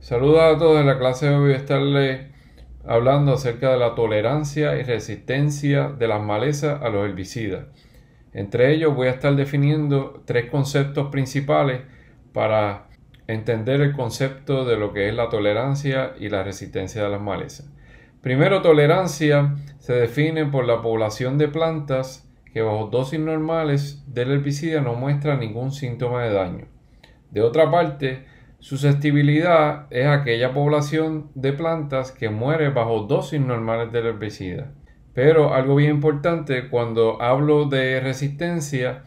Saludos a todos. En la clase de hoy voy a estarle hablando acerca de la tolerancia y resistencia de las malezas a los herbicidas. Entre ellos voy a estar definiendo tres conceptos principales para entender el concepto de lo que es la tolerancia y la resistencia de las malezas. Primero, tolerancia se define por la población de plantas que bajo dosis normales del herbicida no muestra ningún síntoma de daño. De otra parte, Susceptibilidad es aquella población de plantas que muere bajo dosis normales del herbicida. Pero algo bien importante, cuando hablo de resistencia,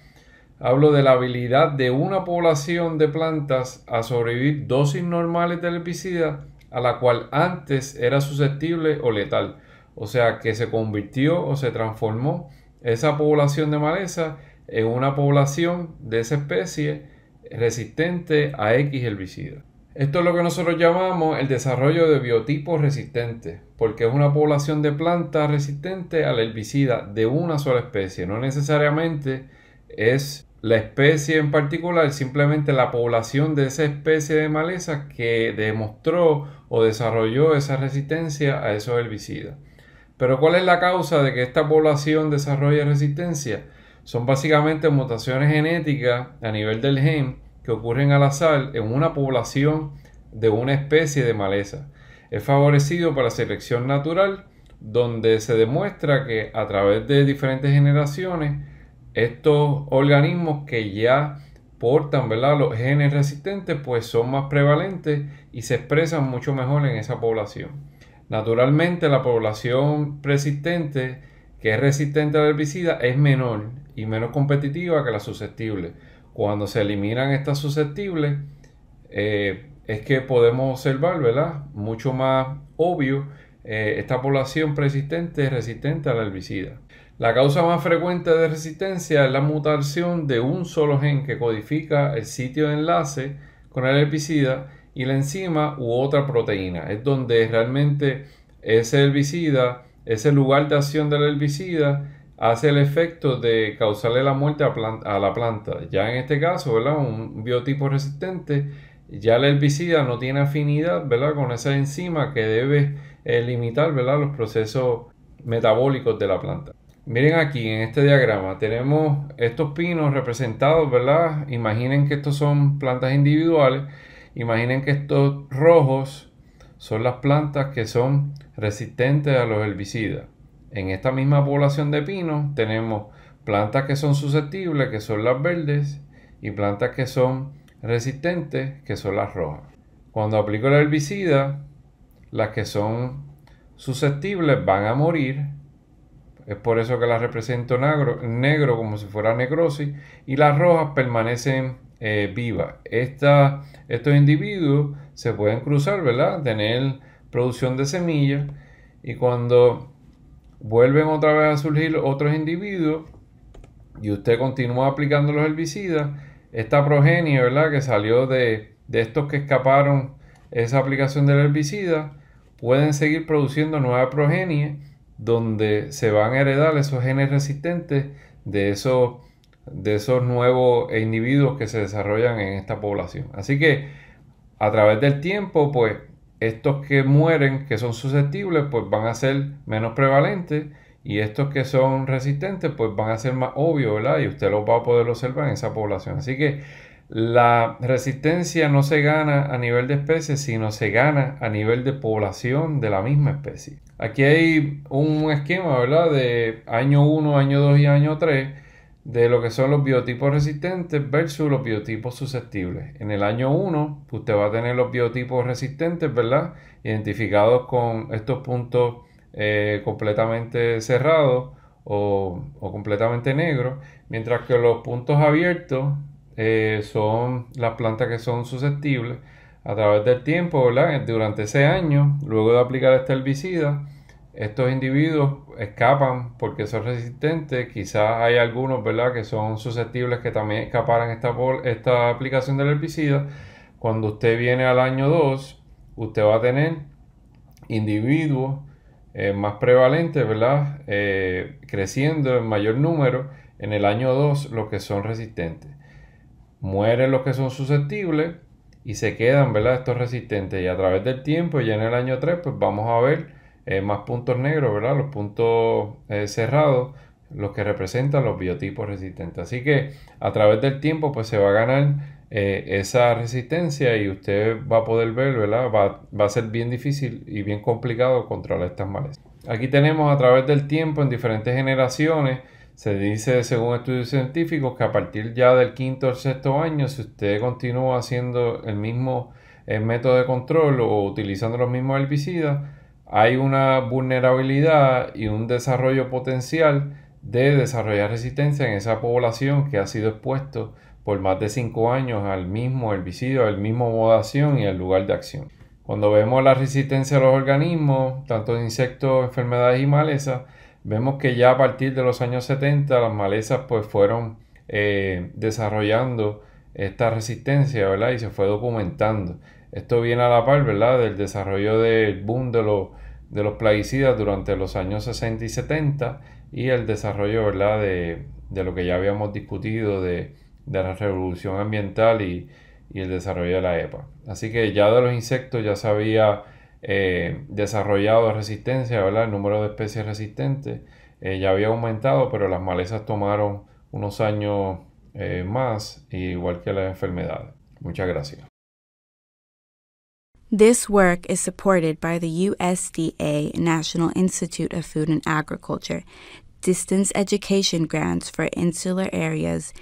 hablo de la habilidad de una población de plantas a sobrevivir dosis normales del herbicida a la cual antes era susceptible o letal. O sea, que se convirtió o se transformó esa población de maleza en una población de esa especie resistente a X herbicida. Esto es lo que nosotros llamamos el desarrollo de biotipos resistentes, porque es una población de plantas resistente al herbicida de una sola especie, no necesariamente es la especie en particular, simplemente la población de esa especie de maleza que demostró o desarrolló esa resistencia a esos herbicidas. Pero ¿cuál es la causa de que esta población desarrolle resistencia? Son básicamente mutaciones genéticas a nivel del gen que ocurren la sal en una población de una especie de maleza. Es favorecido para selección natural, donde se demuestra que a través de diferentes generaciones, estos organismos que ya portan los genes resistentes, pues son más prevalentes y se expresan mucho mejor en esa población. Naturalmente, la población persistente que es resistente al herbicida, es menor y menos competitiva que la susceptible cuando se eliminan estas susceptibles, eh, es que podemos observar, ¿verdad? Mucho más obvio eh, esta población persistente es resistente a la herbicida. La causa más frecuente de resistencia es la mutación de un solo gen que codifica el sitio de enlace con el herbicida y la enzima u otra proteína. Es donde realmente ese herbicida, ese lugar de acción del herbicida, hace el efecto de causarle la muerte a, la planta. Ya en este caso, ¿verdad? Un biotipo resistente, ya el herbicida no tiene afinidad, ¿verdad? Con esa enzima que debe eh, limitar, ¿verdad? Los procesos metabólicos de la planta. Miren aquí en este diagrama tenemos estos pinos representados, ¿verdad? Imaginen que estos son plantas individuales. Imaginen que estos rojos son las plantas que son resistentes a los herbicidas. En esta misma población de pinos tenemos plantas que son susceptibles, que son las verdes, y plantas que son resistentes, que son las rojas. Cuando aplico el herbicida, las que son susceptibles van a morir. Es por eso que las represento negro, negro como si fuera necrosis. Y las rojas permanecen eh, vivas. estos individuos se pueden cruzar, ¿verdad? Tener producción de semillas. Y cuando vuelven otra vez a surgir otros individuos y usted continúa aplicando los herbicidas, esta progenie, ¿verdad? Que salió de, de estos que escaparon esa aplicación del herbicida, pueden seguir produciendo nueva progenie donde se van a heredar esos genes resistentes de esos, de esos nuevos individuos que se desarrollan en esta población. Así que a través del tiempo, pues estos que mueren, que son susceptibles, pues van a ser menos prevalentes y estos que son resistentes, pues van a ser más obvios, ¿verdad? Y usted los va a poder observar en esa población. Así que la resistencia no se gana a nivel de especie, sino se gana a nivel de población de la misma especie. Aquí hay un esquema, ¿verdad? De año 1, año 2 y año 3 de lo que son los biotipos resistentes versus los biotipos susceptibles. En el año 1, usted va a tener los biotipos resistentes, ¿verdad? Identificados con estos puntos eh, completamente cerrados o, completamente negros, mientras que los puntos abiertos eh, son las plantas que son susceptibles a través del tiempo, ¿verdad? Durante ese año, luego de aplicar este herbicida, estos individuos escapan porque son resistentes, quizás hay algunos ¿verdad? que son susceptibles que también escaparan esta, esta aplicación del herbicida. Cuando usted viene al año 2, usted va a tener individuos eh, más prevalentes, ¿verdad? Eh, creciendo en mayor número en el año 2 los que son resistentes. Mueren los que son susceptibles y se quedan, ¿verdad? Estos resistentes. Y a través del tiempo, ya en el año 3, pues vamos a ver eh, más puntos negros, ¿verdad? Los puntos eh, cerrados, los que representan los biotipos resistentes. Así que a través del tiempo, pues se va a ganar eh, esa resistencia y usted va a poder ver, ¿verdad? Va, a ser bien difícil y bien complicado controlar estas malezas. Aquí tenemos a través del tiempo en diferentes generaciones, se dice según estudios científicos que a partir ya del quinto o sexto año, si usted continúa haciendo el mismo método de control o utilizando los mismos herbicidas, hay una vulnerabilidad y un desarrollo potencial de desarrollar resistencia en esa población que ha sido expuesto por más de 5 años al mismo herbicidio, al mismo modo y al lugar de acción. Cuando vemos la resistencia de los organismos, tanto de insectos, enfermedades y malezas, vemos que ya a partir de los años 70 las malezas pues fueron eh, desarrollando esta resistencia, ¿verdad? Y se fue documentando. Esto viene a la par, ¿verdad? Del desarrollo del boom de los de los plaguicidas durante los años 60 y 70 y el desarrollo ¿verdad? De, lo que ya habíamos discutido de, la revolución ambiental y, el desarrollo de la EPA. Así que ya de los insectos ya se había eh, desarrollado resistencia, ¿verdad? el número de especies resistentes eh, ya había aumentado, pero las malezas tomaron unos años eh, más, igual que las enfermedades. Muchas gracias. This work is supported by the USDA National Institute of Food and Agriculture, distance education grants for insular areas,